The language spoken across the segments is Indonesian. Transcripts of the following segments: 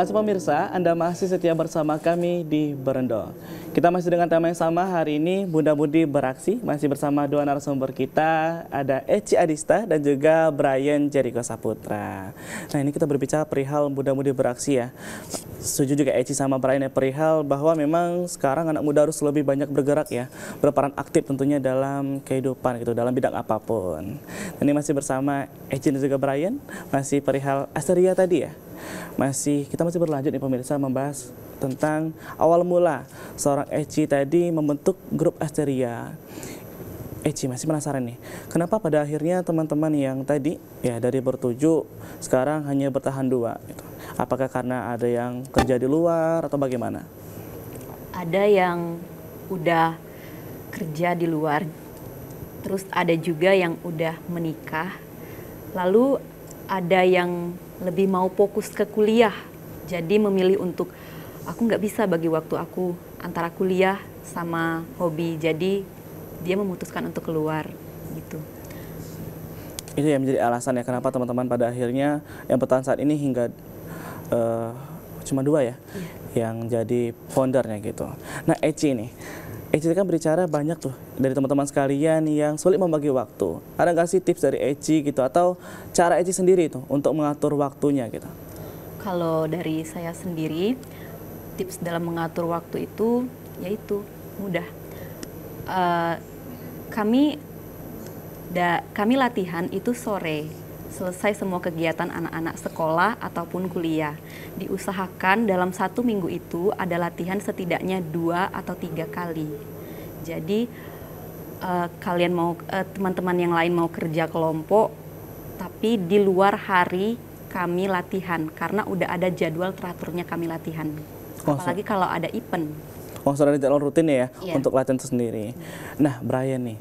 kasih pemirsa, Anda masih setia bersama kami di Berendol. Kita masih dengan tema yang sama hari ini Bunda Budi beraksi masih bersama dua narasumber kita ada Eci Adista dan juga Brian Jericho Saputra. Nah ini kita berbicara perihal Bunda Budi beraksi ya. Setuju juga Eci sama Brian ya perihal bahwa memang sekarang anak muda harus lebih banyak bergerak ya, berperan aktif tentunya dalam kehidupan gitu dalam bidang apapun. ini masih bersama Eci dan juga Brian masih perihal Asteria tadi ya masih kita masih berlanjut nih pemirsa membahas tentang awal mula seorang Eci tadi membentuk grup Asteria. Eci masih penasaran nih, kenapa pada akhirnya teman-teman yang tadi ya dari bertujuh sekarang hanya bertahan dua? Gitu. Apakah karena ada yang kerja di luar atau bagaimana? Ada yang udah kerja di luar, terus ada juga yang udah menikah, lalu ada yang lebih mau fokus ke kuliah, jadi memilih untuk aku nggak bisa bagi waktu aku antara kuliah sama hobi, jadi dia memutuskan untuk keluar gitu. Itu yang menjadi alasan ya kenapa teman-teman pada akhirnya yang bertahan saat ini hingga uh, cuma dua ya, yeah. yang jadi foundernya gitu. Nah Eci nih Eci kan berbicara banyak tuh dari teman-teman sekalian yang sulit membagi waktu. Ada nggak sih tips dari Eci gitu atau cara Eci sendiri itu untuk mengatur waktunya gitu? Kalau dari saya sendiri, tips dalam mengatur waktu itu yaitu mudah. Uh, kami da, kami latihan itu sore selesai semua kegiatan anak-anak sekolah ataupun kuliah. Diusahakan dalam satu minggu itu ada latihan setidaknya dua atau tiga kali. Jadi uh, kalian mau eh, teman-teman uh, yang lain mau kerja kelompok, tapi di luar hari kami latihan karena udah ada jadwal teraturnya kami latihan. Oh, Apalagi kalau ada event. Oh, sudah ada rutin ya yeah. untuk latihan itu sendiri. Nah, Brian nih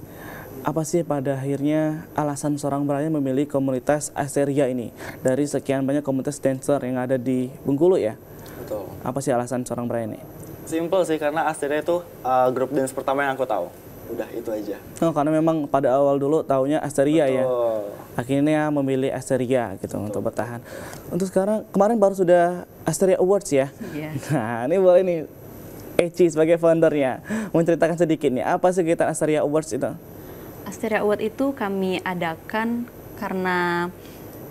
apa sih pada akhirnya alasan seorang berani memilih komunitas Asteria ini dari sekian banyak komunitas dancer yang ada di Bengkulu ya? Betul. Apa sih alasan seorang berani? Simple sih karena Asteria itu uh, grup dance pertama yang aku tahu. Udah itu aja. Oh, karena memang pada awal dulu taunya Asteria ya? Betul. ya. Akhirnya memilih Asteria gitu Betul. untuk bertahan. Untuk sekarang kemarin baru sudah Asteria Awards ya. Yeah. Nah, ini boleh nih Eci sebagai foundernya menceritakan sedikit nih apa sih kita Asteria Awards itu? Asteria Award itu kami adakan karena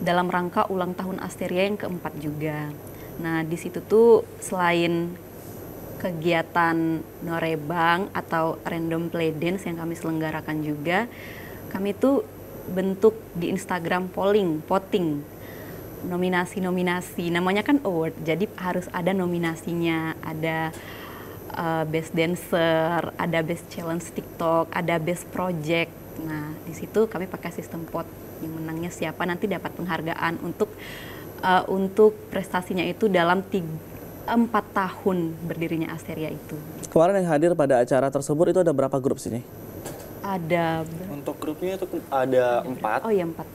dalam rangka ulang tahun Asteria yang keempat juga. Nah, di situ tuh selain kegiatan norebang atau random play dance yang kami selenggarakan juga, kami tuh bentuk di Instagram polling, voting nominasi-nominasi. Namanya kan award, jadi harus ada nominasinya, ada uh, best dancer, ada best challenge TikTok, ada best project Nah, di situ kami pakai sistem pot yang menangnya siapa nanti dapat penghargaan untuk uh, untuk prestasinya itu dalam tiga, empat tahun berdirinya Asteria itu. Kemarin yang hadir pada acara tersebut itu ada berapa grup sini? Ada. Untuk grupnya itu ada, empat. Oh iya empat.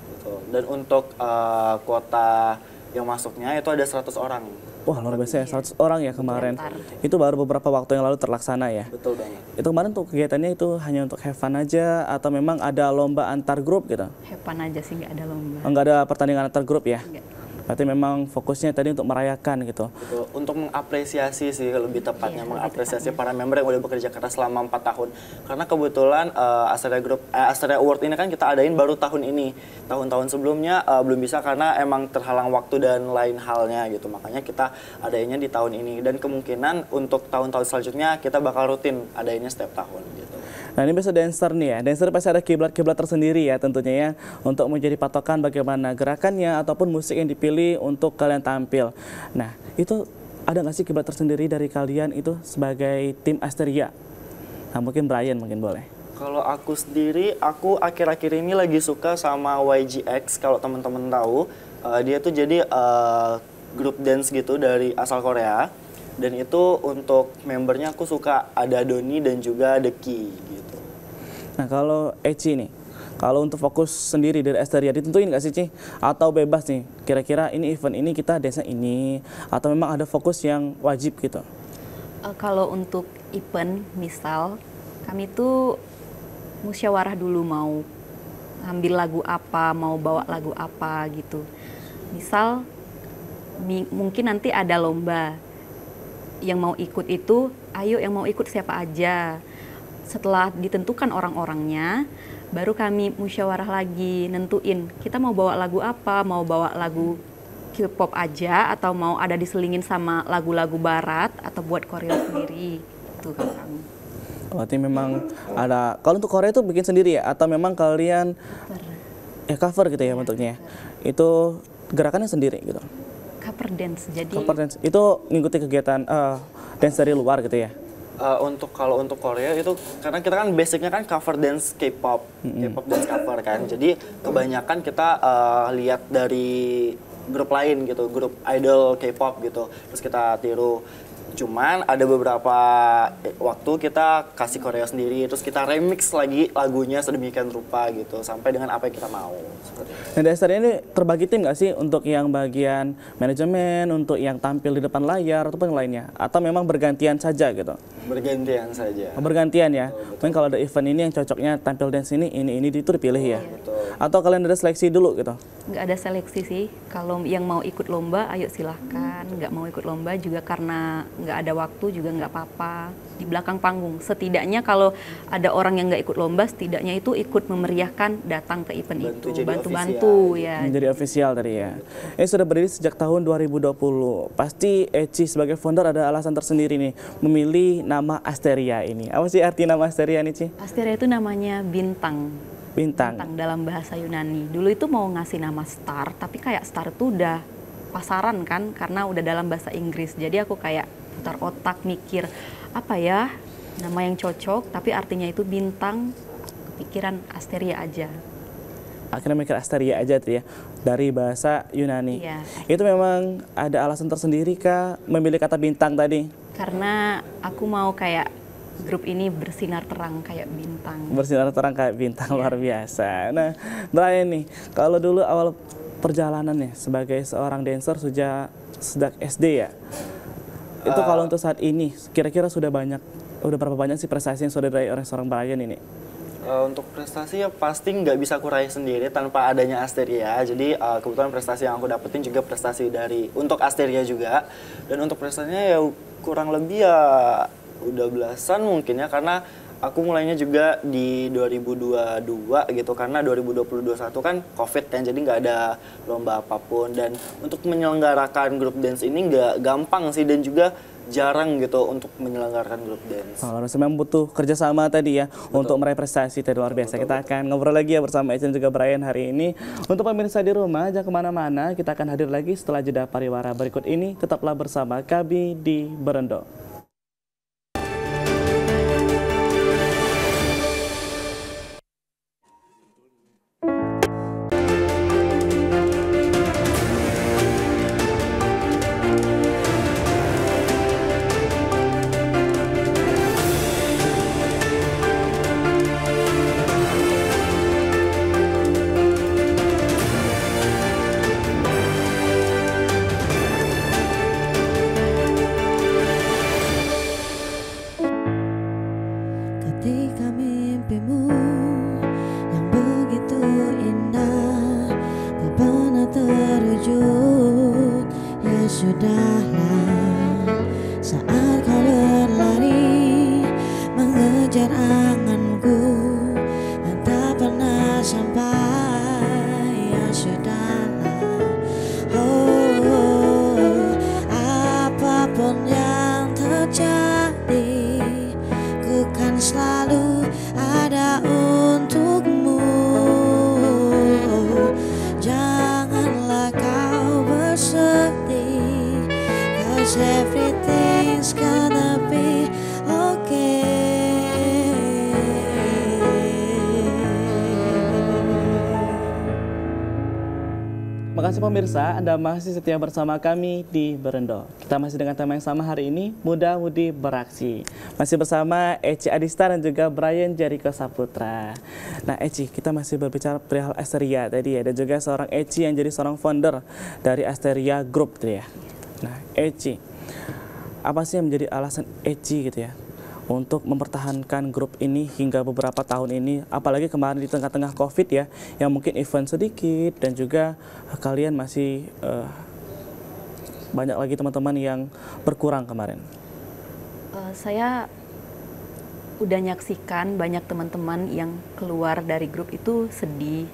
Dan untuk uh, kuota yang masuknya itu ada 100 orang. Wah luar biasa ya, 100 orang ya kemarin. Iya, itu baru beberapa waktu yang lalu terlaksana ya. Betul banget. Itu kemarin tuh kegiatannya itu hanya untuk have fun aja atau memang ada lomba antar grup gitu? Have fun aja sih nggak ada lomba. Oh, nggak ada pertandingan antar grup ya? Enggak. Artinya memang fokusnya tadi untuk merayakan gitu. Untuk mengapresiasi sih lebih tepatnya yeah, iya, mengapresiasi tepatnya. para member yang udah bekerja keras selama 4 tahun. Karena kebetulan uh, eh, Astrea Group uh, eh, Astrea Award ini kan kita adain baru tahun ini. Tahun-tahun sebelumnya uh, belum bisa karena emang terhalang waktu dan lain halnya gitu. Makanya kita adainnya di tahun ini dan kemungkinan untuk tahun-tahun selanjutnya kita bakal rutin adainnya setiap tahun gitu. Nah ini besok dancer nih ya, dancer pasti ada kiblat-kiblat tersendiri ya tentunya ya untuk menjadi patokan bagaimana gerakannya ataupun musik yang dipilih untuk kalian tampil. Nah itu ada nggak sih kiblat tersendiri dari kalian itu sebagai tim Asteria? Nah mungkin Brian mungkin boleh. Kalau aku sendiri, aku akhir-akhir ini lagi suka sama YGX kalau teman-teman tahu. Uh, dia tuh jadi uh, grup dance gitu dari asal Korea dan itu untuk membernya aku suka ada Doni dan juga Deki gitu. Nah kalau Eci nih, kalau untuk fokus sendiri dari Esteria ditentuin nggak sih Ci? Atau bebas nih, kira-kira ini event ini kita desa ini, atau memang ada fokus yang wajib gitu? Uh, kalau untuk event misal, kami tuh musyawarah dulu mau ambil lagu apa, mau bawa lagu apa gitu. Misal mungkin nanti ada lomba, yang mau ikut itu, ayo yang mau ikut siapa aja. Setelah ditentukan orang-orangnya, baru kami musyawarah lagi, nentuin kita mau bawa lagu apa, mau bawa lagu K-pop aja atau mau ada diselingin sama lagu-lagu barat atau buat Korea sendiri itu kami. Berarti memang ada kalau untuk Korea itu bikin sendiri ya atau memang kalian cover. ya cover gitu ya, bentuknya. Ya? Iya, cover. Itu gerakannya sendiri gitu. Cover dance. Jadi Cover dance itu ngikuti kegiatan uh, dance dari luar gitu ya. Uh, untuk kalau untuk Korea itu karena kita kan basicnya kan cover dance K-pop, mm-hmm. K-pop dance cover kan. Jadi kebanyakan kita uh, lihat dari grup lain gitu, grup idol K-pop gitu. Terus kita tiru. Cuman ada beberapa eh, waktu kita kasih korea sendiri, terus kita remix lagi lagunya sedemikian rupa gitu, sampai dengan apa yang kita mau. Nah dasarnya ini terbagi tim nggak sih untuk yang bagian manajemen, untuk yang tampil di depan layar ataupun yang lainnya, atau memang bergantian saja gitu? Bergantian saja. Oh, bergantian ya. Betul, Mungkin kalau ada event ini yang cocoknya tampil dance ini, ini ini itu dipilih oh, ya. Iya, betul. Atau kalian ada seleksi dulu gitu? Nggak ada seleksi sih. Kalau yang mau ikut lomba, ayo silahkan. Nggak mau ikut lomba juga karena nggak ada waktu juga nggak apa-apa di belakang panggung. Setidaknya kalau ada orang yang nggak ikut lomba, setidaknya itu ikut memeriahkan datang ke event bantu itu, bantu-bantu ya. Menjadi hmm, ofisial tadi ya. Eh sudah berdiri sejak tahun 2020. Pasti Eci sebagai founder ada alasan tersendiri nih memilih nama Asteria ini. Apa sih arti nama Asteria ini, Ci? Asteria itu namanya bintang bintang. bintang dalam bahasa Yunani. Dulu itu mau ngasih nama star, tapi kayak star itu udah pasaran kan karena udah dalam bahasa Inggris. Jadi aku kayak putar otak mikir apa ya nama yang cocok tapi artinya itu bintang kepikiran asteria aja akhirnya mikir asteria aja tuh ya dari bahasa Yunani iya. itu memang ada alasan tersendiri kah memilih kata bintang tadi karena aku mau kayak grup ini bersinar terang kayak bintang bersinar terang kayak bintang iya. luar biasa nah Brian nih kalau dulu awal perjalanannya sebagai seorang dancer sejak sejak SD ya itu eh, kalau untuk saat ini kira-kira sudah banyak udah berapa banyak sih prestasi yang sudah diraih oleh seorang Brian ini? Uh, untuk prestasi ya pasti nggak bisa aku raih sendiri tanpa adanya Asteria. Jadi uh, kebetulan prestasi yang aku dapetin juga prestasi dari untuk Asteria juga. Dan untuk prestasinya ya kurang lebih ya udah belasan mungkin ya karena aku mulainya juga di 2022 gitu karena 2021 kan covid kan jadi nggak ada lomba apapun dan untuk menyelenggarakan grup dance ini nggak gampang sih dan juga jarang gitu untuk menyelenggarakan grup dance. Oh, harus memang butuh kerjasama tadi ya betul. untuk meraih prestasi tadi luar biasa. Betul, kita betul. akan ngobrol lagi ya bersama Ejen juga Brian hari ini. Untuk pemirsa di rumah jangan kemana-mana, kita akan hadir lagi setelah jeda pariwara berikut ini. Tetaplah bersama kami di Berendo. pemirsa, Anda masih setia bersama kami di Berendo. Kita masih dengan tema yang sama hari ini, Muda Mudi Beraksi. Masih bersama Eci Adista dan juga Brian Jericho Saputra. Nah Eci, kita masih berbicara perihal Asteria tadi ya, dan juga seorang Eci yang jadi seorang founder dari Asteria Group gitu ya. Nah Eci, apa sih yang menjadi alasan Eci gitu ya untuk mempertahankan grup ini hingga beberapa tahun ini apalagi kemarin di tengah-tengah Covid ya yang mungkin event sedikit dan juga kalian masih uh, banyak lagi teman-teman yang berkurang kemarin. Uh, saya udah nyaksikan banyak teman-teman yang keluar dari grup itu sedih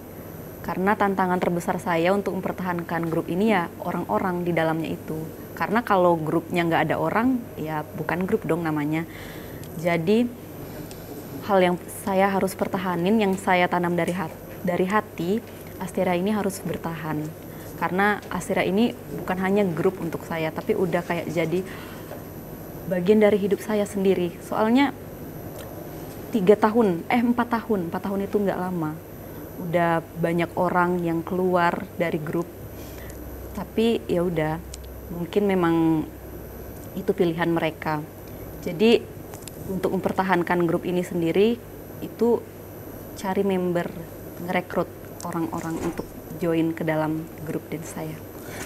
karena tantangan terbesar saya untuk mempertahankan grup ini ya orang-orang di dalamnya itu karena kalau grupnya nggak ada orang ya bukan grup dong namanya jadi hal yang saya harus pertahanin yang saya tanam dari hati, dari hati Astira ini harus bertahan karena Astira ini bukan hanya grup untuk saya tapi udah kayak jadi bagian dari hidup saya sendiri soalnya tiga tahun eh empat tahun empat tahun itu nggak lama udah banyak orang yang keluar dari grup tapi ya udah mungkin memang itu pilihan mereka jadi untuk mempertahankan grup ini sendiri itu cari member ngerekrut orang-orang untuk join ke dalam grup dance saya.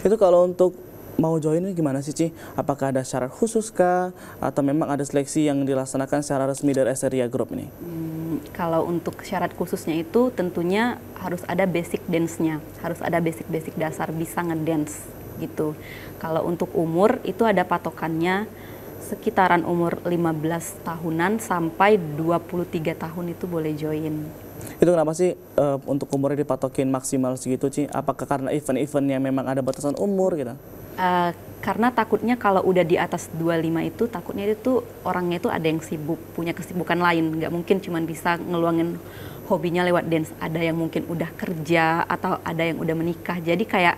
Itu kalau untuk mau join gimana sih Ci? Apakah ada syarat khusus kah? Atau memang ada seleksi yang dilaksanakan secara resmi dari Seria Group ini? Hmm, kalau untuk syarat khususnya itu tentunya harus ada basic dance-nya. Harus ada basic-basic dasar bisa ngedance gitu. Kalau untuk umur itu ada patokannya sekitaran umur 15 tahunan sampai 23 tahun itu boleh join. Itu kenapa sih uh, untuk umurnya dipatokin maksimal segitu, sih Apakah karena event-event yang memang ada batasan umur gitu? Uh, karena takutnya kalau udah di atas 25 itu takutnya itu orangnya itu ada yang sibuk, punya kesibukan lain, nggak mungkin cuma bisa ngeluangin hobinya lewat dance. Ada yang mungkin udah kerja atau ada yang udah menikah. Jadi kayak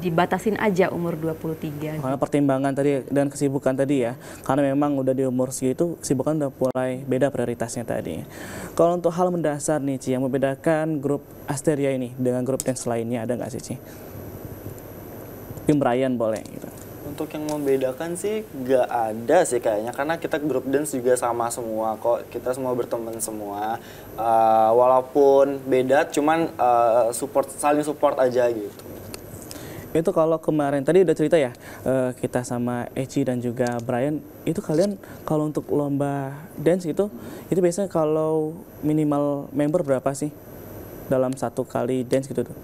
dibatasin aja umur 23. Karena pertimbangan tadi dan kesibukan tadi ya. Karena memang udah di umur segitu kesibukan udah mulai beda prioritasnya tadi. Kalau untuk hal mendasar nih Ci yang membedakan grup Asteria ini dengan grup dance lainnya ada nggak sih Ci? Mungkin Brian boleh gitu. Untuk yang membedakan sih gak ada sih kayaknya karena kita grup dance juga sama semua kok kita semua berteman semua uh, walaupun beda cuman uh, support saling support aja gitu. Itu kalau kemarin tadi udah cerita ya uh, kita sama Eci dan juga Brian itu kalian kalau untuk lomba dance itu itu biasanya kalau minimal member berapa sih dalam satu kali dance gitu tuh?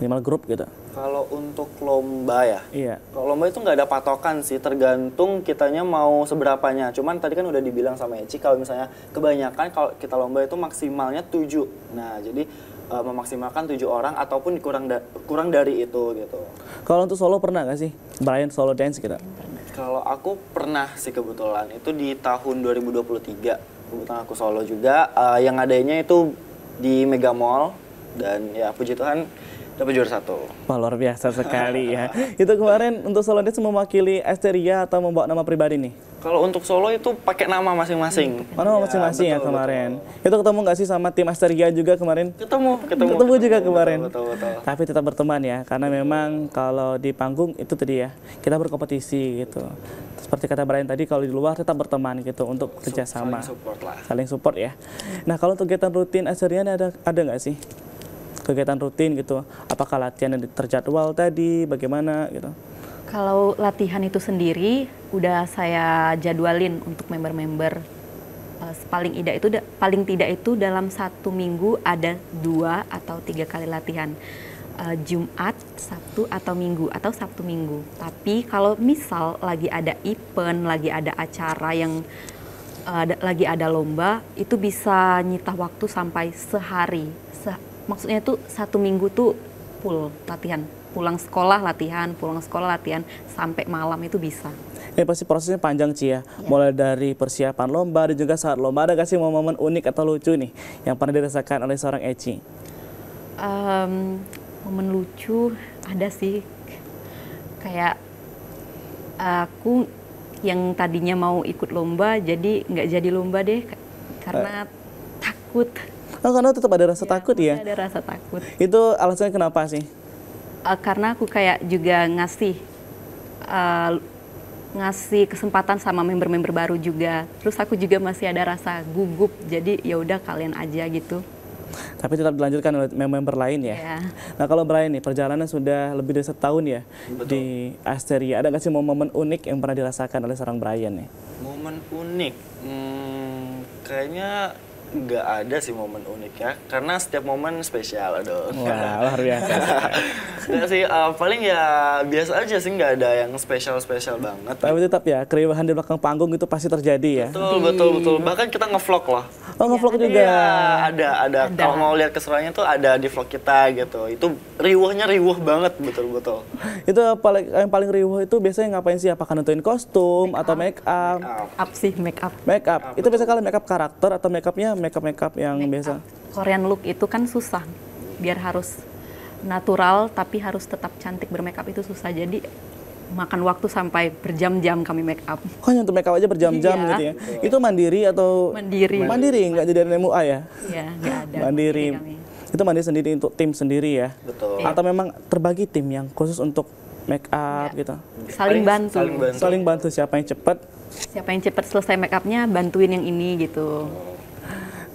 Minimal grup gitu. Kalau untuk lomba ya? Iya. Kalau lomba itu nggak ada patokan sih, tergantung kitanya mau seberapanya. Cuman tadi kan udah dibilang sama Eci kalau misalnya kebanyakan kalau kita lomba itu maksimalnya 7. Nah, jadi uh, memaksimalkan tujuh orang ataupun kurang da kurang dari itu gitu. Kalau untuk solo pernah nggak sih Brian solo dance kita? Gitu? Kalau aku pernah sih kebetulan itu di tahun 2023 kebetulan aku solo juga uh, yang adanya itu di Mega Mall dan ya puji Tuhan dapat juara satu. Wah, luar biasa sekali ya. itu kemarin untuk Solo Dance mewakili Esteria atau membawa nama pribadi nih? Kalau untuk Solo itu pakai nama masing-masing. Hmm. Oh, nama masing-masing ya, ya kemarin. Betul. Itu ketemu nggak sih sama tim Asteria juga kemarin? Ketemu, ketemu. Ketemu, juga ketemu, kemarin. Betul, betul, betul. Tapi tetap berteman ya, karena betul. memang kalau di panggung itu tadi ya, kita berkompetisi gitu. Seperti kata Brian tadi, kalau di luar tetap berteman gitu untuk kerjasama. Saling support lah. Saling support ya. Nah kalau kegiatan rutin Asteria ada ada nggak sih? kegiatan rutin gitu. Apakah latihan yang terjadwal tadi, bagaimana gitu. Kalau latihan itu sendiri udah saya jadwalin untuk member-member eh, paling tidak itu paling tidak itu dalam satu minggu ada dua atau tiga kali latihan eh, Jumat, Sabtu atau Minggu atau Sabtu Minggu. Tapi kalau misal lagi ada event, lagi ada acara yang eh, lagi ada lomba, itu bisa nyita waktu sampai sehari maksudnya itu satu minggu tuh full latihan pulang sekolah latihan, pulang sekolah latihan sampai malam itu bisa. Ini pasti prosesnya panjang Ci ya. ya Mulai dari persiapan lomba dan juga saat lomba ada kasih momen-momen unik atau lucu nih yang pernah dirasakan oleh seorang Eci. Um, momen lucu ada sih. Kayak aku yang tadinya mau ikut lomba jadi nggak jadi lomba deh karena uh. takut Oh, karena tetap ada rasa ya, takut ya? Ada rasa takut. Itu alasannya kenapa sih? Uh, karena aku kayak juga ngasih uh, ngasih kesempatan sama member-member baru juga. Terus aku juga masih ada rasa gugup. Jadi ya udah kalian aja gitu. Tapi tetap dilanjutkan oleh member member lain ya. Yeah. Nah kalau Brian nih perjalanan sudah lebih dari setahun ya Betul. di Asteria. Ada nggak sih momen unik yang pernah dirasakan oleh seorang Brian nih? Momen unik, hmm, kayaknya nggak ada sih momen uniknya karena setiap momen spesial dong wah luar biasa nggak sih uh, paling ya biasa aja sih nggak ada yang spesial spesial banget tapi tetap ya keriuhan di belakang panggung itu pasti terjadi ya betul betul betul bahkan kita ngevlog loh oh ngevlog ya, juga ya, ada ada, ada. kalau mau lihat keseruannya tuh ada di vlog kita gitu itu riuhnya riuh banget betul betul itu paling yang paling riuh itu biasanya ngapain sih apakah nentuin kostum make atau make up? make up sih make up make up, ah, itu biasa biasanya kalian make up karakter atau make upnya makeup makeup yang makeup. biasa? Korean look itu kan susah, biar harus natural tapi harus tetap cantik bermakeup itu susah. Jadi makan waktu sampai berjam-jam kami make up. Oh, untuk make up aja berjam-jam iya. gitu ya. Itu mandiri atau mandiri? Mandiri nggak jadi dari MUA ya? Iya, nggak ada. Mandiri. mandiri itu mandiri sendiri untuk tim sendiri ya. Betul. Iya. Atau memang terbagi tim yang khusus untuk make up iya. gitu. Saling bantu. Saling bantu. Saling bantu siapa yang cepat. Siapa yang cepat selesai make upnya bantuin yang ini gitu.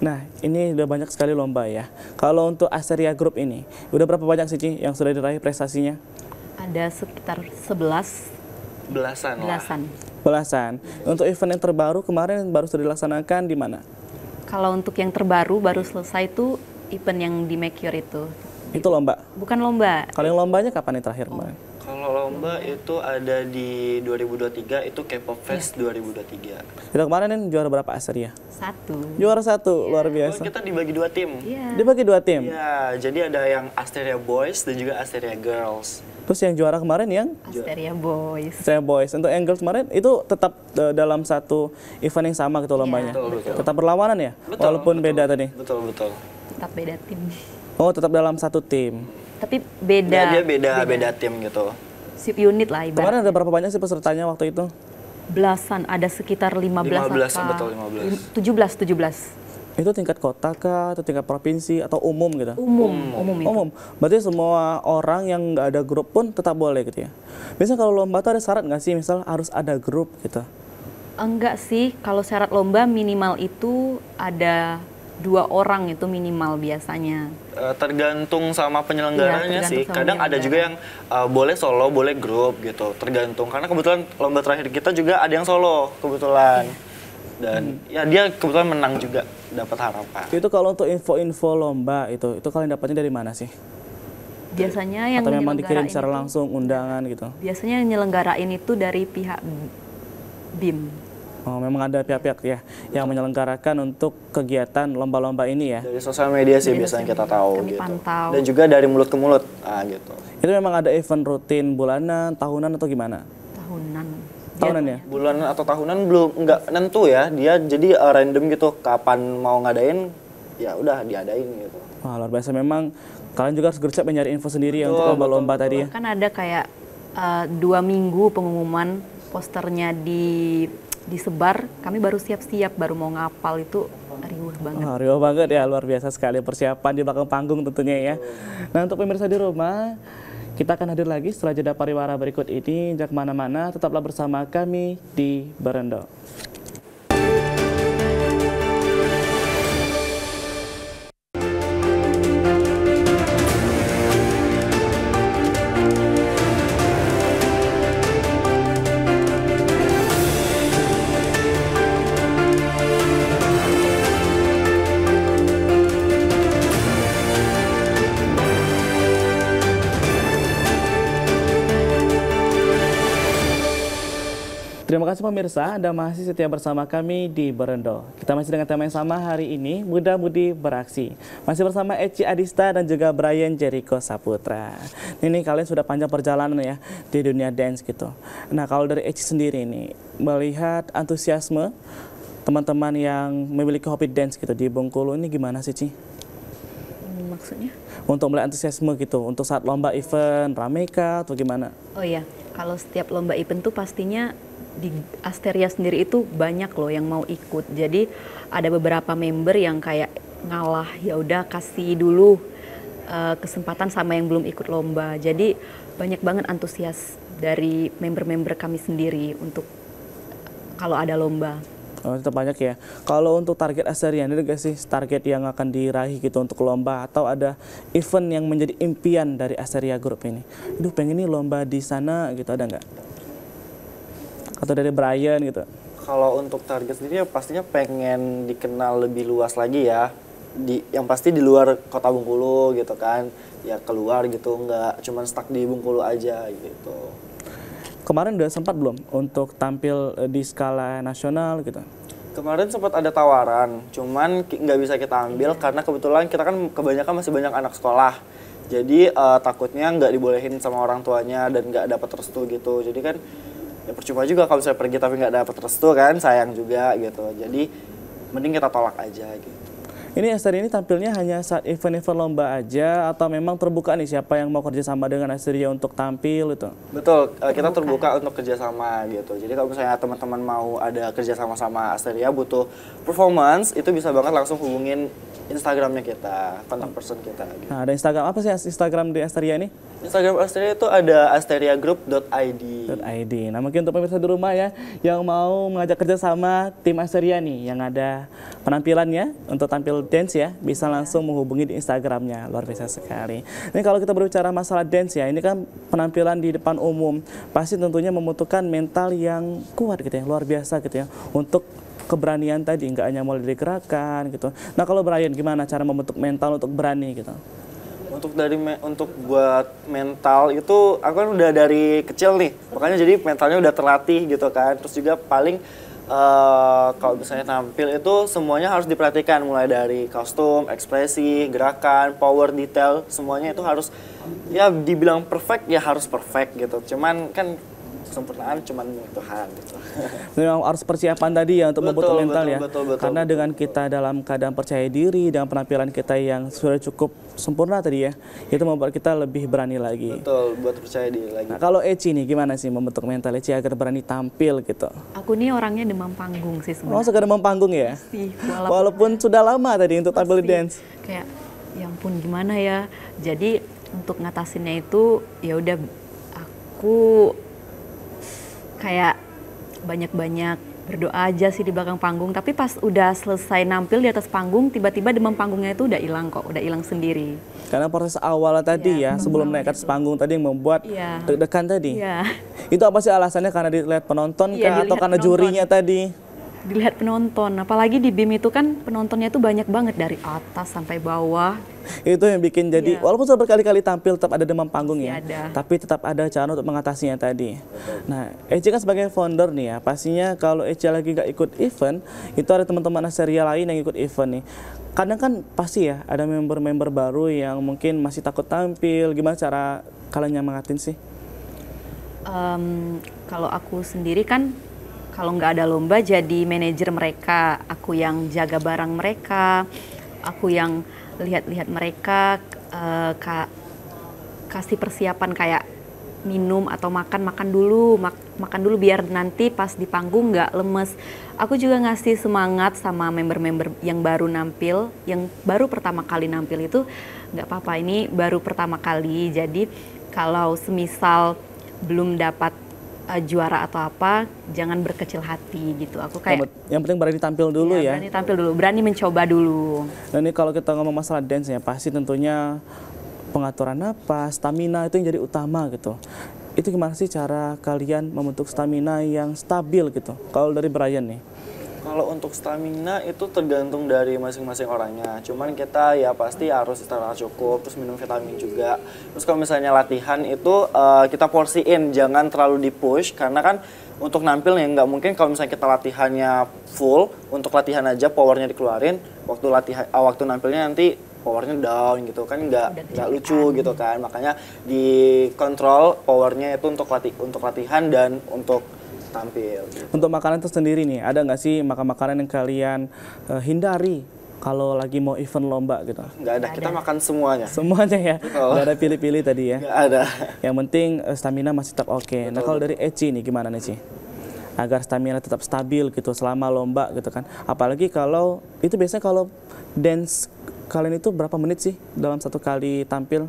Nah, ini sudah banyak sekali lomba ya. Kalau untuk Asteria Group ini, udah berapa banyak sih Ci yang sudah diraih prestasinya? Ada sekitar 11 belasan. Belasan. Lah. Belasan. Untuk event yang terbaru kemarin baru sudah dilaksanakan di mana? Kalau untuk yang terbaru baru selesai itu event yang di Make Your itu. Itu lomba? Bukan lomba. Kalau yang lombanya kapan nih terakhir mbak? Oh kalau lomba itu ada di 2023 itu K-pop iya. Fest ya. 2023. Kita kemarin nih juara berapa Asteria? Satu. Juara satu, ya. luar biasa. Oh, kita dibagi dua tim. Iya. Dibagi dua tim. Iya, jadi ada yang Asteria Boys dan juga Asteria Girls. Terus yang juara kemarin yang Asteria Boys. Asteria Boys. Untuk yang girls kemarin itu tetap eh, dalam satu event yang sama gitu iya. lombanya. Ya. Betul, betul. Tetap berlawanan ya, betul, walaupun betul, beda tadi. Betul betul. Tetap beda tim. Oh, tetap dalam satu tim tapi beda. Ya, dia beda, beda beda tim gitu sip unit lah ibarat. Kemarin ada berapa banyak sih pesertanya waktu itu? Belasan, ada sekitar 15 belas tujuh betul 15. 17 17. Itu tingkat kota kah atau tingkat provinsi atau umum gitu? Umum, umum, umum. Itu. umum. Berarti semua orang yang nggak ada grup pun tetap boleh gitu ya. Biasanya kalau lomba tuh ada syarat nggak sih? Misal harus ada grup gitu. Enggak sih, kalau syarat lomba minimal itu ada dua orang itu minimal biasanya. Eh, tergantung sama iya, penyelenggaranya ya, sih. Kadang ada juga yang uh, boleh solo, boleh grup gitu. Tergantung karena kebetulan lomba terakhir kita juga ada yang solo kebetulan. Ya. Dan hmm. ya dia kebetulan menang juga dapat harapan. Itu kalau untuk info-info lomba itu itu kalian dapatnya dari mana sih? Biasanya yang atau memang dikirim secara langsung undangan gitu. Biasanya yang nyelenggarain itu dari pihak BIM Oh, memang ada pihak-pihak ya yang menyelenggarakan untuk kegiatan lomba-lomba ini ya. Dari sosial media sih iya, biasanya biasanya kita tahu gitu. Pantau. Dan juga dari mulut ke mulut ah, gitu. Itu memang ada event rutin bulanan, tahunan atau gimana? Tahunan. Tahunan iya. ya? Bulanan atau tahunan belum nggak nentu ya. Dia jadi uh, random gitu kapan mau ngadain ya udah diadain gitu. Wah, luar biasa memang kalian juga harus gercep mencari info sendiri betul, ya untuk lomba-lomba tadi ya. Kan ada kayak uh, dua minggu pengumuman posternya di disebar, kami baru siap-siap, baru mau ngapal itu riuh banget. Oh, riuh banget ya, luar biasa sekali persiapan di belakang panggung tentunya ya. Nah untuk pemirsa di rumah, kita akan hadir lagi setelah jeda pariwara berikut ini. Jangan kemana-mana, tetaplah bersama kami di Berendok. kasih pemirsa Anda masih setia bersama kami di Berendo. Kita masih dengan tema yang sama hari ini, Muda Mudi Beraksi. Masih bersama Eci Adista dan juga Brian Jericho Saputra. Ini kalian sudah panjang perjalanan ya di dunia dance gitu. Nah kalau dari Eci sendiri ini, melihat antusiasme teman-teman yang memiliki hobi dance gitu di Bengkulu ini gimana sih Ci? Maksudnya? Untuk melihat antusiasme gitu, untuk saat lomba event, rameka atau gimana? Oh iya, kalau setiap lomba event tuh pastinya di Asteria sendiri itu banyak loh yang mau ikut. Jadi ada beberapa member yang kayak ngalah ya udah kasih dulu uh, kesempatan sama yang belum ikut lomba. Jadi banyak banget antusias dari member-member kami sendiri untuk kalau ada lomba. Oh, tetap banyak ya. Kalau untuk target Asteria ini sih target yang akan diraih gitu untuk lomba atau ada event yang menjadi impian dari Asteria Group ini? Duh pengen nih lomba di sana gitu ada nggak? atau dari Brian gitu? Kalau untuk target sendiri ya pastinya pengen dikenal lebih luas lagi ya. Di, yang pasti di luar kota Bungkulu gitu kan ya keluar gitu nggak cuman stuck di Bungkulu aja gitu kemarin udah sempat belum untuk tampil eh, di skala nasional gitu kemarin sempat ada tawaran cuman nggak bisa kita ambil karena kebetulan kita kan kebanyakan masih banyak anak sekolah jadi uh, takutnya nggak dibolehin sama orang tuanya dan nggak dapat restu gitu jadi kan ya percuma juga kalau saya pergi tapi nggak dapat restu kan sayang juga gitu jadi mending kita tolak aja gitu ini Asteria ini tampilnya hanya saat event-event lomba aja atau memang terbuka nih siapa yang mau kerjasama dengan Asteria untuk tampil itu? Betul, eh, kita terbuka, terbuka untuk kerjasama gitu. Jadi kalau misalnya teman-teman mau ada kerjasama sama Asteria butuh performance itu bisa banget langsung hubungin Instagramnya kita, kontak person kita. Gitu. Nah, ada Instagram apa sih Instagram di Asteria ini? Instagram Asteria itu ada asteriagroup.id. .id. Nah, mungkin untuk pemirsa di rumah ya yang mau mengajak kerjasama tim Asteria nih yang ada penampilannya untuk tampil Dance ya, bisa iya. langsung menghubungi di Instagramnya, luar biasa sekali. Ini kalau kita berbicara masalah dance ya, ini kan penampilan di depan umum, pasti tentunya membutuhkan mental yang kuat gitu ya, luar biasa gitu ya, untuk keberanian tadi, nggak hanya mulai dari gerakan gitu. Nah kalau Brian, gimana cara membentuk mental untuk berani gitu? untuk dari me untuk buat mental itu aku kan udah dari kecil nih makanya jadi mentalnya udah terlatih gitu kan terus juga paling Eh, kalau misalnya tampil itu semuanya harus diperhatikan mulai dari kostum, ekspresi, gerakan, power, detail, semuanya itu harus ya dibilang perfect ya harus perfect gitu. Cuman kan kesempurnaan cuma Tuhan gitu. Memang harus persiapan tadi ya untuk membentuk mental betul, ya. Betul, betul, Karena betul, dengan betul. kita dalam keadaan percaya diri dan penampilan kita yang sudah cukup sempurna tadi ya, itu membuat kita lebih berani lagi. Betul, buat percaya diri lagi. Nah, kalau Eci nih gimana sih membentuk mental Eci agar berani tampil gitu? Aku nih orangnya demam panggung sih sebenarnya. Oh, suka demam panggung ya? Pasti, walaupun, walaupun sudah lama tadi untuk tampil di dance. Kayak yang pun gimana ya. Jadi untuk ngatasinnya itu ya udah aku kayak banyak-banyak berdoa aja sih di belakang panggung tapi pas udah selesai nampil di atas panggung tiba-tiba demam panggungnya itu udah hilang kok udah hilang sendiri karena proses awal tadi iya, ya, ya sebelum naik gitu. atas panggung tadi yang membuat ya. deg-degan tadi ya. itu apa sih alasannya karena dilihat penonton ya, kah, iya, atau karena penonton. jurinya tadi dilihat penonton. Apalagi di BIM itu kan penontonnya itu banyak banget dari atas sampai bawah. Itu yang bikin jadi yeah. walaupun sudah berkali-kali tampil tetap ada demam panggung Masih ya. Iya, ada. Tapi tetap ada cara untuk mengatasinya tadi. Nah, Ece kan sebagai founder nih ya, pastinya kalau Ece lagi nggak ikut event, itu ada teman-teman serial lain yang ikut event nih kadang kan pasti ya ada member-member baru yang mungkin masih takut tampil. Gimana cara kalian nyemangatin sih? Um, kalau aku sendiri kan kalau nggak ada lomba jadi manajer mereka, aku yang jaga barang mereka, aku yang lihat-lihat mereka, uh, ka, kasih persiapan kayak minum atau makan makan dulu mak makan dulu biar nanti pas di panggung nggak lemes aku juga ngasih semangat sama member-member yang baru nampil yang baru pertama kali nampil itu nggak apa-apa ini baru pertama kali jadi kalau semisal belum dapat uh, juara atau apa jangan berkecil hati gitu aku kayak yang penting berani tampil dulu ya, ya berani tampil dulu berani mencoba dulu nah ini kalau kita ngomong masalah dance ya pasti tentunya pengaturan nafas, stamina itu yang jadi utama gitu itu gimana sih cara kalian membentuk stamina yang stabil gitu kalau dari Brian nih kalau untuk stamina itu tergantung dari masing-masing orangnya. Cuman kita ya pasti harus istirahat cukup, terus minum vitamin juga. Terus kalau misalnya latihan itu uh, kita porsiin, jangan terlalu di push karena kan untuk nampil ya nggak mungkin kalau misalnya kita latihannya full untuk latihan aja powernya dikeluarin waktu latihan uh, waktu nampilnya nanti powernya down gitu kan nggak nggak lucu kan. gitu kan makanya dikontrol powernya itu untuk latih untuk latihan dan untuk tampil. Gitu. Untuk makanan itu sendiri nih, ada nggak sih makan-makanan yang kalian uh, hindari kalau lagi mau event lomba gitu? Nggak ada, kita makan semuanya. Semuanya ya, oh. ada pilih-pilih tadi ya? Nggak ada. Yang penting uh, stamina masih tetap oke. Okay. Nah kalau dari Eci nih gimana nih sih? Agar stamina tetap stabil gitu selama lomba gitu kan. Apalagi kalau, itu biasanya kalau dance kalian itu berapa menit sih dalam satu kali tampil?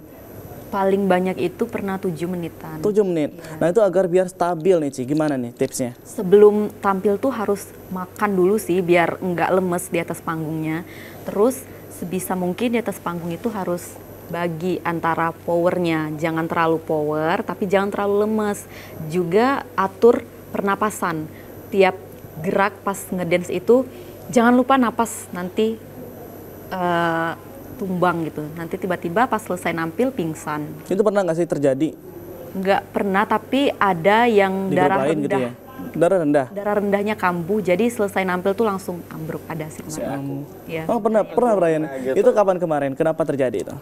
paling banyak itu pernah 7 menitan. 7 menit. Ya. Nah, itu agar biar stabil nih, Ci. Gimana nih tipsnya? Sebelum tampil tuh harus makan dulu sih biar enggak lemes di atas panggungnya. Terus sebisa mungkin di atas panggung itu harus bagi antara powernya. Jangan terlalu power, tapi jangan terlalu lemes. Juga atur pernapasan. Tiap gerak pas ngedance itu jangan lupa napas nanti uh, tumbang gitu. Nanti tiba-tiba pas selesai nampil pingsan. Itu pernah nggak sih terjadi? Nggak pernah, tapi ada yang Di darah gitu rendah. Gitu ya? Darah rendah. Darah rendahnya kambuh, jadi selesai nampil tuh langsung ambruk ada sih kemarin. aku. ya. Oh pernah, ya, pernah Brian. Gitu. Itu kapan kemarin? Kenapa terjadi itu?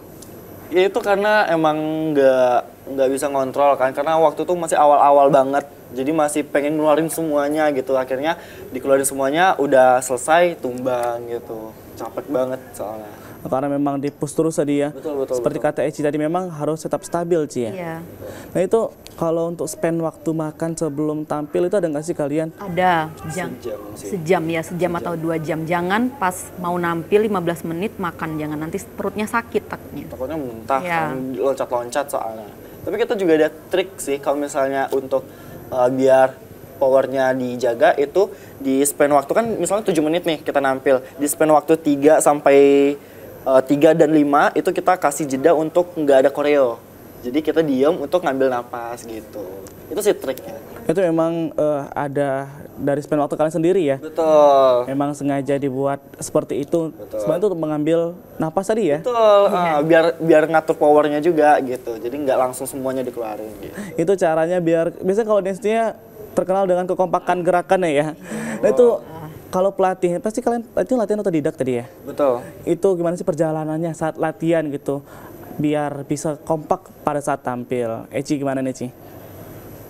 Ya itu karena emang nggak nggak bisa ngontrol kan, karena waktu tuh masih awal-awal banget jadi masih pengen ngeluarin semuanya gitu akhirnya dikeluarin semuanya udah selesai tumbang gitu capek banget soalnya karena memang dipus terus tadi ya. Betul, betul, Seperti betul. kata Eci tadi memang harus tetap stabil Ci ya. Iya. Nah itu kalau untuk spend waktu makan sebelum tampil itu ada nggak sih kalian? Ada. Jam. Sejam, sejam ya, sejam, sejam atau dua jam. Jangan pas mau nampil 15 menit makan, jangan nanti perutnya sakit takutnya. Takutnya muntah, ya. loncat-loncat soalnya. Tapi kita juga ada trik sih kalau misalnya untuk uh, biar powernya dijaga itu di spend waktu kan misalnya 7 menit nih kita nampil di spend waktu 3 sampai uh, eh, 3 dan 5 itu kita kasih jeda untuk nggak ada koreo. Jadi kita diem untuk ngambil napas gitu. Itu sih triknya. Itu emang uh, ada dari spend waktu kalian sendiri ya? Betul. Emang sengaja dibuat seperti itu. Sebenarnya untuk mengambil napas tadi ya? Betul. Uh, biar biar ngatur powernya juga gitu. Jadi nggak langsung semuanya dikeluarin gitu. Itu caranya biar biasanya kalau dance terkenal dengan kekompakan gerakannya ya. Oh. Nah itu kalau pelatih pasti kalian itu latihan otodidak tadi ya betul itu gimana sih perjalanannya saat latihan gitu biar bisa kompak pada saat tampil Eci gimana nih Eci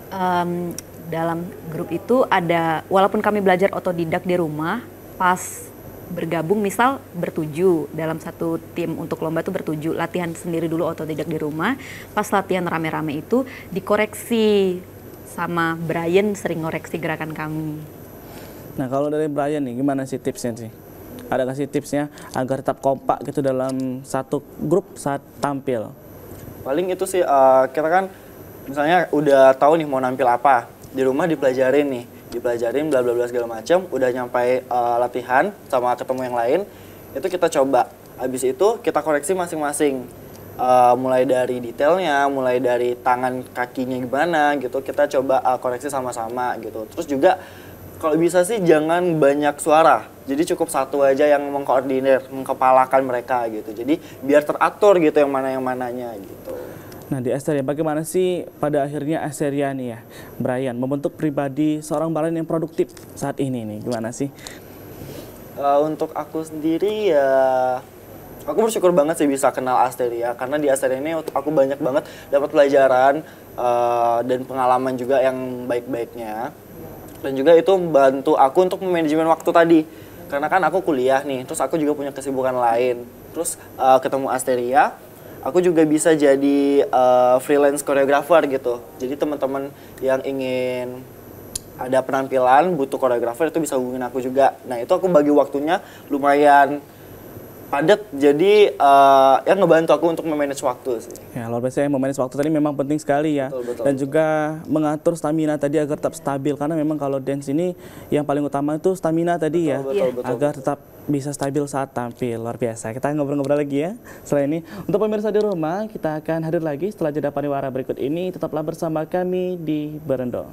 um, dalam grup itu ada walaupun kami belajar otodidak di rumah pas bergabung misal bertuju dalam satu tim untuk lomba itu bertuju latihan sendiri dulu otodidak di rumah pas latihan rame-rame itu dikoreksi sama Brian sering ngoreksi gerakan kami Nah kalau dari Brian nih gimana sih tipsnya sih? Ada kasih tipsnya agar tetap kompak gitu dalam satu grup saat tampil? Paling itu sih uh, kita kan misalnya udah tahu nih mau nampil apa di rumah dipelajarin nih dipelajarin bla bla bla segala macam udah nyampe uh, latihan sama ketemu yang lain itu kita coba habis itu kita koreksi masing-masing uh, mulai dari detailnya mulai dari tangan kakinya gimana gitu kita coba uh, koreksi sama-sama gitu terus juga kalau bisa sih jangan banyak suara. Jadi cukup satu aja yang mengkoordinir, mengkepalakan mereka gitu. Jadi biar teratur gitu yang mana yang mananya gitu. Nah di Asteria, bagaimana sih pada akhirnya Asteria nih ya, Brian, membentuk pribadi seorang Brian yang produktif saat ini nih, gimana sih? Uh, untuk aku sendiri ya aku bersyukur banget sih bisa kenal Asteria karena di Asteria ini aku banyak banget dapat pelajaran uh, dan pengalaman juga yang baik-baiknya dan juga itu membantu aku untuk manajemen waktu tadi karena kan aku kuliah nih terus aku juga punya kesibukan lain terus uh, ketemu Asteria aku juga bisa jadi uh, freelance koreografer gitu jadi teman-teman yang ingin ada penampilan butuh koreografer itu bisa hubungin aku juga nah itu aku bagi waktunya lumayan padat jadi uh, yang ngebantu aku untuk memanage waktu sih. Ya, luar biasa yang memanage waktu tadi memang penting sekali ya. Betul, betul, Dan betul. juga mengatur stamina tadi agar tetap stabil karena memang kalau dance ini yang paling utama itu stamina tadi betul, ya. Betul, iya. betul, agar tetap bisa stabil saat tampil. Luar biasa. Kita ngobrol-ngobrol lagi ya. Selain ini untuk pemirsa di rumah kita akan hadir lagi setelah jeda pariwara berikut ini tetaplah bersama kami di Berendo.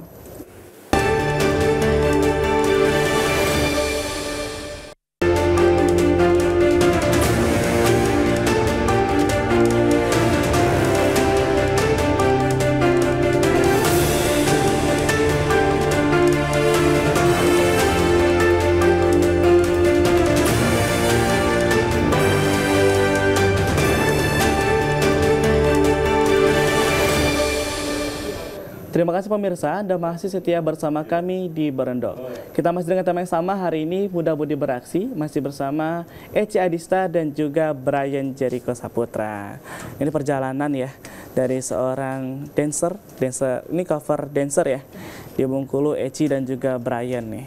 kasih pemirsa Anda masih setia bersama kami di Berendok. Kita masih dengan tema yang sama hari ini Muda Budi Beraksi masih bersama Eci Adista dan juga Brian Jericho Saputra. Ini perjalanan ya dari seorang dancer, dancer ini cover dancer ya di Bungkulu Eci dan juga Brian nih.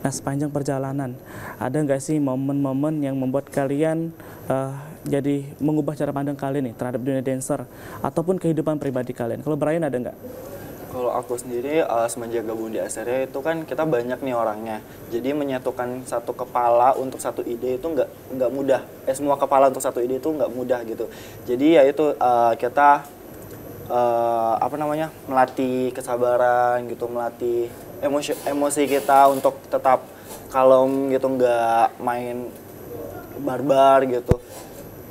Nah sepanjang perjalanan ada nggak sih momen-momen yang membuat kalian uh, jadi mengubah cara pandang kalian nih terhadap dunia dancer ataupun kehidupan pribadi kalian? Kalau Brian ada nggak? Kalau aku sendiri uh, semenjak gabung di Asteria itu kan kita banyak nih orangnya. Jadi menyatukan satu kepala untuk satu ide itu nggak nggak mudah. Eh semua kepala untuk satu ide itu nggak mudah gitu. Jadi ya itu uh, kita uh, apa namanya melatih kesabaran gitu, melatih emosi emosi kita untuk tetap kalem gitu, nggak main barbar gitu.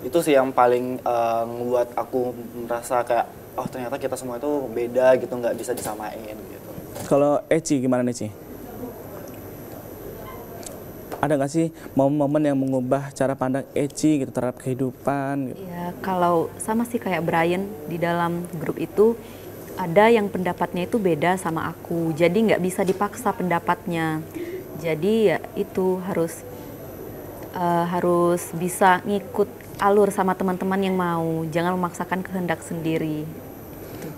Itu sih yang paling uh, membuat aku merasa kayak oh ternyata kita semua itu beda gitu nggak bisa disamain gitu kalau Eci gimana Eci ada nggak sih momen-momen yang mengubah cara pandang Eci gitu terhadap kehidupan? Gitu? Iya, kalau sama sih kayak Brian di dalam grup itu ada yang pendapatnya itu beda sama aku, jadi nggak bisa dipaksa pendapatnya. Jadi ya itu harus uh, harus bisa ngikut alur sama teman-teman yang mau jangan memaksakan kehendak sendiri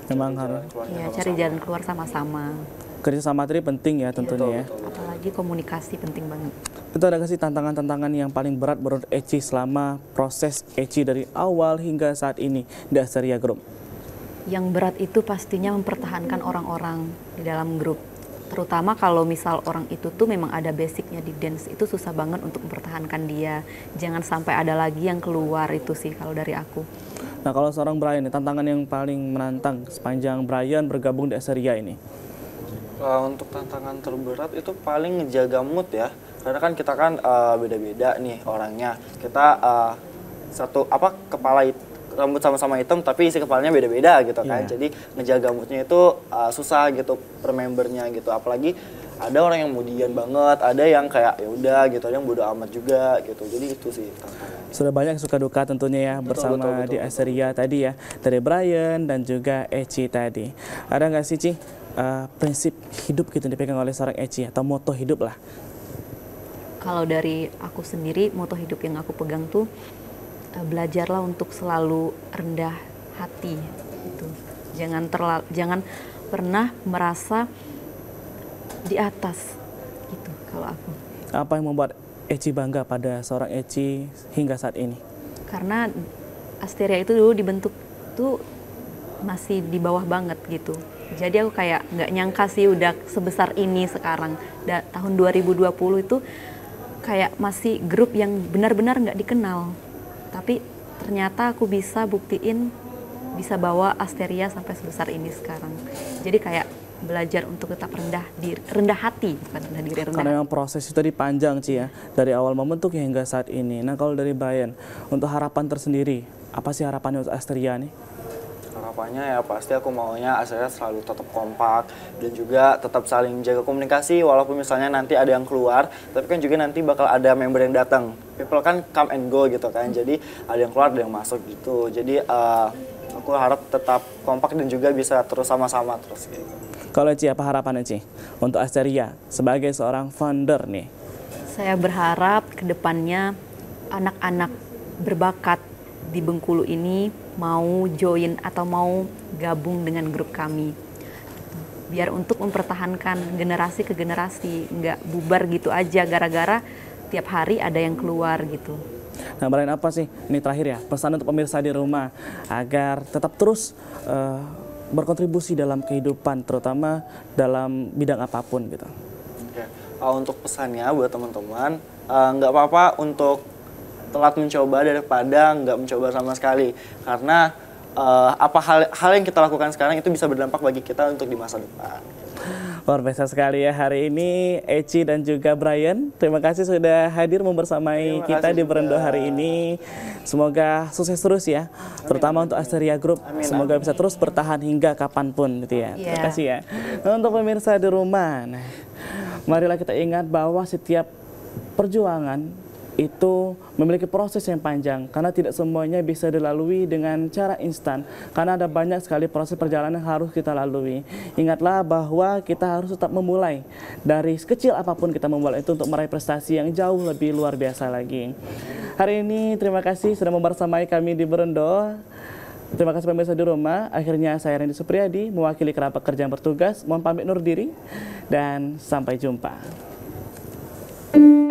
memang harus ya cari jalan keluar sama-sama kerja sama tri penting ya tentunya ya, apalagi komunikasi penting banget itu ada nggak sih tantangan-tantangan yang paling berat menurut Eci selama proses Eci dari awal hingga saat ini ya Group? Yang berat itu pastinya mempertahankan orang-orang di dalam grup terutama kalau misal orang itu tuh memang ada basicnya di dance itu susah banget untuk mempertahankan dia jangan sampai ada lagi yang keluar itu sih kalau dari aku nah kalau seorang Brian tantangan yang paling menantang sepanjang Brian bergabung di Seria ini uh, untuk tantangan terberat itu paling ngejaga mood ya karena kan kita kan eh, beda-beda uh, nih orangnya kita uh, satu apa kepala itu rambut sama-sama hitam tapi isi kepalanya beda-beda gitu kan. Yeah. Jadi ngejaga moodnya itu uh, susah gitu per membernya gitu. Apalagi ada orang yang mudian banget, ada yang kayak ya udah gitu, ada yang bodo amat juga gitu. Jadi itu sih tantangannya. Sudah banyak suka duka tentunya ya betul, bersama betul, betul, di Asteria tadi ya dari Brian dan juga Eci tadi. Ada nggak sih Ci uh, prinsip hidup gitu yang dipegang oleh seorang Eci atau moto hidup lah? Kalau dari aku sendiri moto hidup yang aku pegang tuh Eh, belajarlah untuk selalu rendah hati itu jangan terlalu jangan pernah merasa di atas gitu kalau aku apa yang membuat Eci bangga pada seorang Eci hingga saat ini karena Asteria itu dulu dibentuk tuh masih di bawah banget gitu jadi aku kayak nggak nyangka sih udah sebesar ini sekarang da tahun 2020 itu kayak masih grup yang benar-benar nggak dikenal tapi ternyata aku bisa buktiin bisa bawa Asteria sampai sebesar ini sekarang. Jadi kayak belajar untuk tetap rendah diri, rendah hati bukan rendah diri rendah. Karena memang proses itu tadi panjang sih ya, dari awal membentuk hingga saat ini. Nah kalau dari Brian, untuk harapan tersendiri, apa sih harapannya untuk Asteria nih? harapannya ya pasti aku maunya asalnya selalu tetap kompak dan juga tetap saling jaga komunikasi walaupun misalnya nanti ada yang keluar tapi kan juga nanti bakal ada member yang datang people kan come and go gitu kan jadi ada yang keluar ada yang masuk gitu jadi uh, aku harap tetap kompak dan juga bisa terus sama-sama terus gitu. Kalau Ci apa harapan Ci untuk Asteria sebagai seorang founder nih? Saya berharap kedepannya anak-anak berbakat di Bengkulu ini mau join atau mau gabung dengan grup kami biar untuk mempertahankan generasi ke generasi nggak bubar gitu aja gara-gara tiap hari ada yang keluar gitu. Nah, Mbak apa sih ini terakhir ya pesan untuk pemirsa di rumah agar tetap terus uh, berkontribusi dalam kehidupan terutama dalam bidang apapun gitu. Oke. Ah, untuk pesannya buat teman-teman eh, nggak apa-apa untuk telat mencoba daripada nggak mencoba sama sekali karena uh, apa hal hal yang kita lakukan sekarang itu bisa berdampak bagi kita untuk di masa depan. Luar biasa sekali ya hari ini Eci dan juga Brian. Terima kasih sudah hadir membersamai Terima kita di Berendo hari ini. Semoga sukses terus ya, amin, terutama amin. untuk Asteria Group. Amin, Semoga amin. bisa terus bertahan hingga kapanpun gitu ya. Yeah. Terima iya. kasih ya. Nah, untuk pemirsa di rumah, nah, marilah kita ingat bahwa setiap perjuangan itu memiliki proses yang panjang karena tidak semuanya bisa dilalui dengan cara instan karena ada banyak sekali proses perjalanan yang harus kita lalui ingatlah bahwa kita harus tetap memulai dari sekecil apapun kita memulai itu untuk meraih prestasi yang jauh lebih luar biasa lagi hari ini terima kasih sudah membersamai kami di Berendo Terima kasih pemirsa di rumah. Akhirnya saya Randy Supriyadi mewakili kerabat kerja yang bertugas. Mohon pamit nur diri dan sampai jumpa.